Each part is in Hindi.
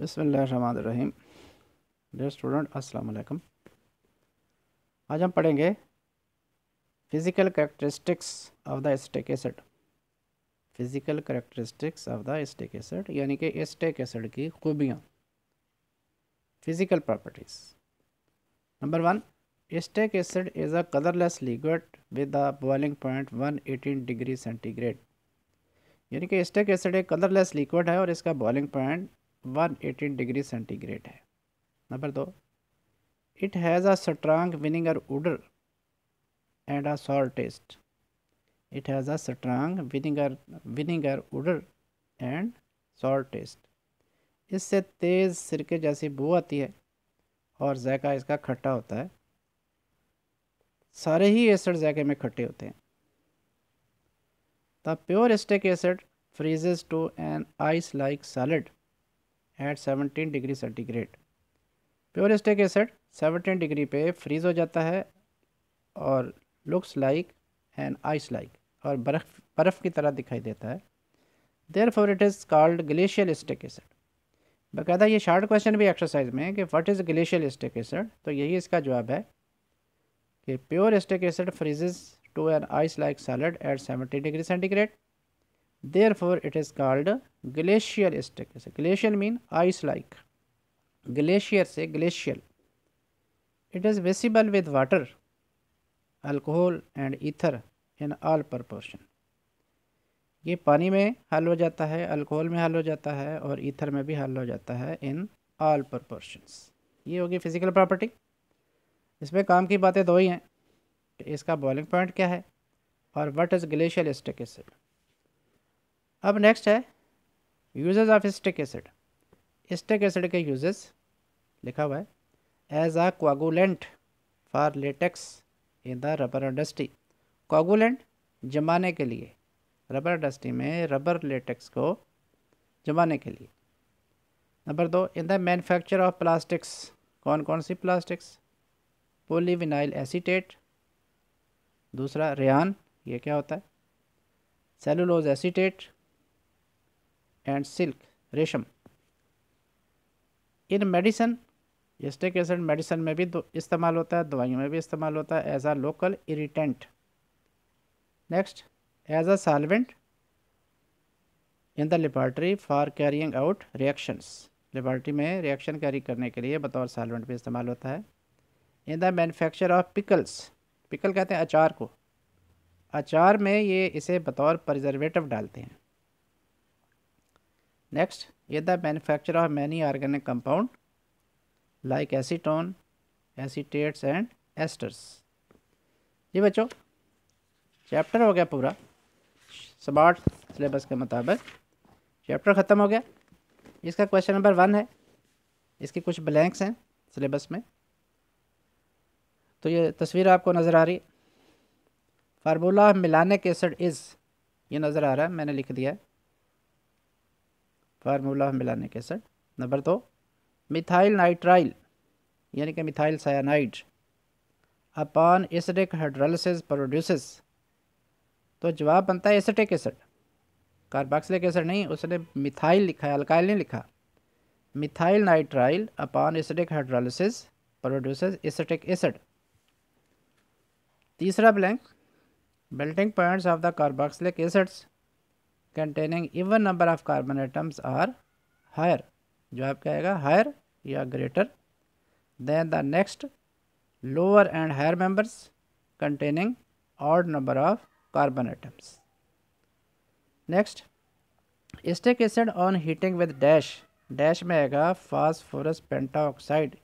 बसमीम डेयर स्टूडेंट अस्सलाम वालेकुम आज हम पढ़ेंगे physical characteristics of the acetic acid physical characteristics of the acetic acid यानी कि स्टेक एसिड की खूबियाँ physical properties number one acetic acid is a colourless liquid with a boiling point one eighteen degree centigrade यानी कि स्टेक एसिड एक कलरलेस लिक्विड है और इसका बॉइलिंग पॉइंट 180 डिग्री सेंटीग्रेड है नंबर दो it has a strong vinegar odour and a salt taste it has a strong vinegar vinegar odour and salt taste इससे तेज़ सिरके जैसी बू आती है और जैका इसका खट्टा होता है सारे ही एसिड जैके में खट्टे होते हैं the pure acetic acid freezes to an ice like solid at 17 degree centigrade pure acetic acid 17 degree पे फ्रीज़ हो जाता है और looks like and ice like और बर्फ़ बर्फ़ की तरह दिखाई देता है therefore it is called glacial acetic acid बाकायदा ये शार्ट क्वेश्चन भी एक्सरसाइज में है कि what is glacial acetic acid तो यही इसका जवाब है कि pure acetic acid freezes to an ice like solid at seventy degree centigrade therefore it is called glacial staircase glacial mean ice like glacier say glacial it is visible with water alcohol and ether in all proportion ये पानी में हल हो जाता है अल्कोहल में हल हो जाता है और ईथर में भी हल हो जाता है इन ऑल प्रपोर्शंस ये होगी फिजिकल प्रॉपर्टी इसमें काम की बातें दो ही हैं कि इसका बॉइलिंग पॉइंट क्या है और व्हाट इज़ ग्लेशियल स्टेकेसिड अब नेक्स्ट है uses of acetic acid acetic acid के यूजेस लिखा हुआ है as a coagulant for latex in the rubber industry coagulant जमाने के लिए रबर इंडस्ट्री में रबर लेटेक्स को जमाने के लिए नंबर दो in the manufacture of plastics कौन कौन सी प्लास्टिक्स पोलीविनाइल एसीटेट दूसरा रेहान ये क्या होता है सेलुलोज एसीटेट एंड सिल्क रेशम in medicine acetic acid medicine में भी इस्तेमाल होता है दवाइयों में भी इस्तेमाल होता है as a local irritant next as a solvent in the laboratory for carrying out reactions laboratory में रिएक्शन कैरी करने के लिए बतौर सालवेंट भी इस्तेमाल होता है in the manufacture of pickles pickle कहते हैं अचार को अचार में ये इसे बतौर प्रिजर्वेटिव डालते हैं नेक्स्ट ये the manufacture of many organic compound like acetone acetates and esters जी बच्चों चैप्टर हो गया पूरा स्मार्ट सिलेबस के मुताबिक चैप्टर ख़त्म हो गया इसका क्वेश्चन नंबर वन है इसके कुछ ब्लैंक्स हैं सिलेबस में तो ये तस्वीर आपको नज़र आ रही है फार्मूला मिलाने के एसिड इज़ ये नज़र आ रहा है मैंने लिख दिया है फार्मूला हम मिलाने के सर नंबर दो मिथाइल नाइट्राइल यानी कि methyl cyanide upon acidic hydrolysis produces तो जवाब बनता है एसिटिक एसिड कार्बाक्सिलिक एसिड नहीं उसने मिथाइल लिखा है अल्काइल नहीं लिखा methyl nitrile upon acidic hydrolysis produces acetic acid तीसरा blank melting points of the carboxylic acids containing even number of carbon atoms are higher जो आप कहेगा हायर या greater than the next lower and higher members containing odd number of carbon atoms next acetic acid on heating with dash dash में आएगा फास्फोरस पेंटाऑक्साइड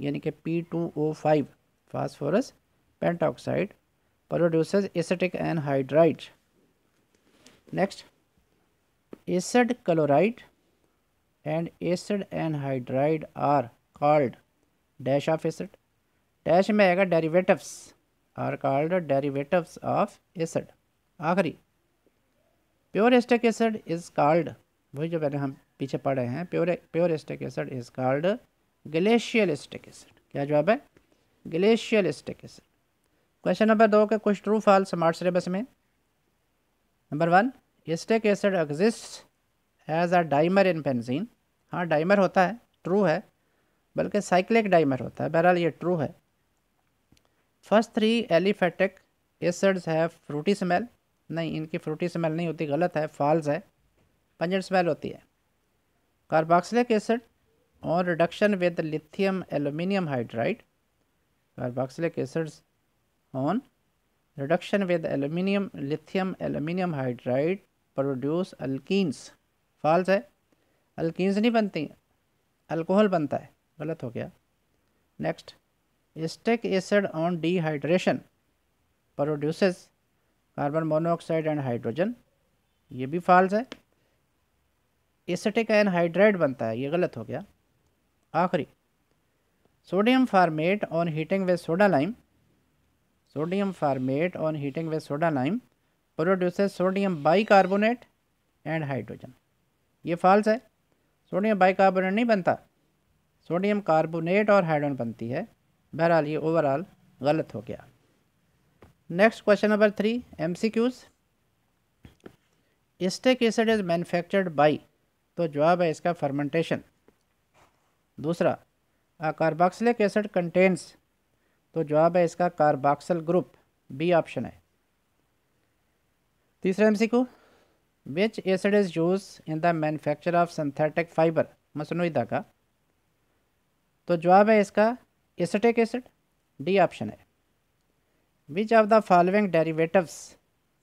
यानी कि P two O five phosphorus pentoxide produce acetic and hydride next acid chloride and acid anhydride are called dash of acid dash में आएगा derivatives are called derivatives of acid आखिरी pure acetic acid is called वही जो पहले हम पीछे पढ़े हैं pure pure acetic acid is called glacial acetic acid क्या जवाब है glacial acetic acid question number दो के कुछ ट्रू फॉल्स स्मार्ट सिलेबस में number one acetic acid exist as a dimer in benzene हाँ डाइमर होता है ट्रू है बल्कि साइक्लिक डाइमर होता है बहरहाल ये ट्रू है फर्स्ट थ्री एलिफेटिक एसिड्स है फ्रूटी स्मेल नहीं इनकी फ्रूटी स्मेल नहीं होती गलत है फॉल्स है पंजर स्मेल होती है कार्बोक्सिलिक एसिड और reduction with lithium aluminium hydride carboxylic acids on reduction with aluminium lithium aluminium hydride produce अल्किस फॉल्स है अल्किस नहीं बनती अल्कोहल बनता है गलत हो गया next acetic acid on dehydration produces carbon monoxide and hydrogen ये भी फॉल्स है एसिटिक एनहाइड्रेट बनता है ये गलत हो गया आखिरी sodium formate on heating with soda lime sodium formate on heating with soda lime produces sodium bicarbonate and hydrogen ये फॉल्स है सोडियम बाइकार्बोनेट नहीं बनता सोडियम कार्बोनेट और हाइड्रोजन बनती है बहरहाल ये ओवरऑल गलत हो गया next question number three M C Qs acetic acid is manufactured by तो जवाब है इसका फर्मेंटेशन दूसरा कार्बाक्सलिक एसिड कंटेन्स तो जवाब है इसका कार्बाक्सल ग्रुप बी ऑप्शन है तीसरा MCQ which acid is use in the manufacture of synthetic fibre मसनू धागा तो जवाब है इसका एसिटिक एसिड डी ऑप्शन है which of the following derivatives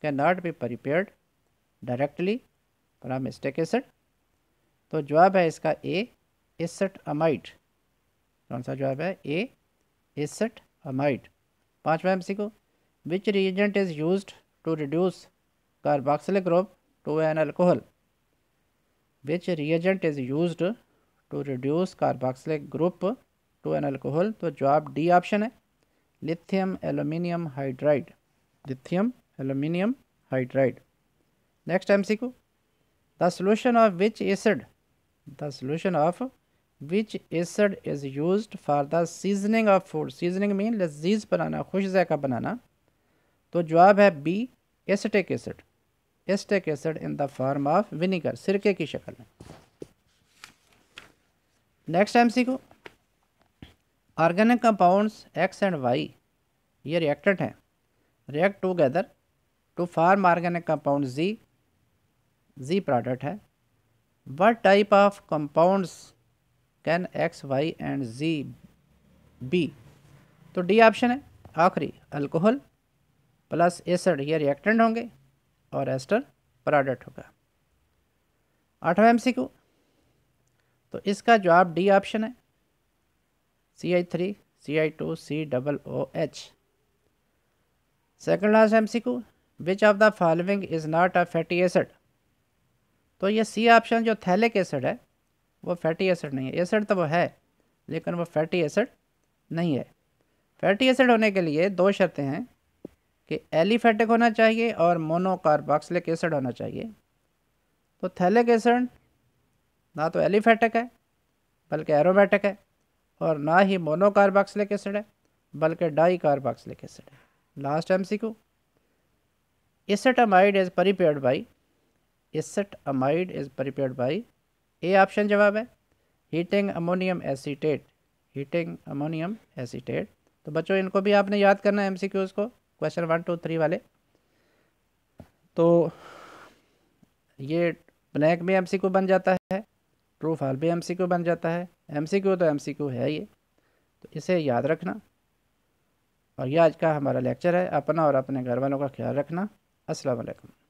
can not be prepare directly from acetic acid तो जवाब है इसका ए एसिट अमाइड कौन सा जवाब है ए एसिट अमाइड पाँचवा M C Q which reagent is use to reduce carboxylic group to an alcohol which reagent is used to reduce carboxylic group to an alcohol तो जवाब डी ऑप्शन है lithium aluminium hydride lithium aluminium hydride next mcq the solution of which acid the solution of which acid is used for the seasoning of food seasoning mean लजीज बनाना खुश जायका बनाना तो जवाब है B acetic acid acetic acid in the form of vinegar सिरके की शक्ल में next M C Q organic compounds X and Y ये रिएक्टेंट हैं react together to form organic compound Z Z product है what type of compounds can X Y and Z B तो डी ऑप्शन है आखिरी अल्कोहल प्लस एसड ये रिएक्टेंट होंगे और एस्टर प्रोडक्ट होगा आठवां एमसीक्यू तो इसका जवाब डी ऑप्शन है C I three C I two C double O H second last M Q which of the following is not a fatty acid तो ये सी ऑप्शन जो थैलिक एसिड है वो फैटी एसिड नहीं है एसिड तो वो है लेकिन वो फैटी एसिड नहीं है फैटी एसिड होने के लिए दो शर्तें हैं कि एलिफेटिक होना चाहिए और मोनोकार्बॉक्सलिक एसिड होना चाहिए तो थैलिक एसिड ना तो एलिफेटिक है बल्कि एरोमेटिक है और ना ही मोनोकार्बॉक्सलिक एसिड है बल्कि डाई कार्बॉक्सलिक एसिड है last M C Q amide is prepared by amide is prepared by A option जवाब है heating ammonium acetate heating ammonium acetate तो बच्चों इनको भी आपने याद करना है एम को क्वेश्चन वन टू थ्री वाले तो ये ब्लैक में एमसीक्यू बन जाता है ट्रू फॉल भी एमसीक्यू बन जाता है एमसीक्यू तो एमसीक्यू है ये तो इसे याद रखना और ये आज का हमारा लेक्चर है अपना और अपने घर वालों का ख्याल रखना असलकम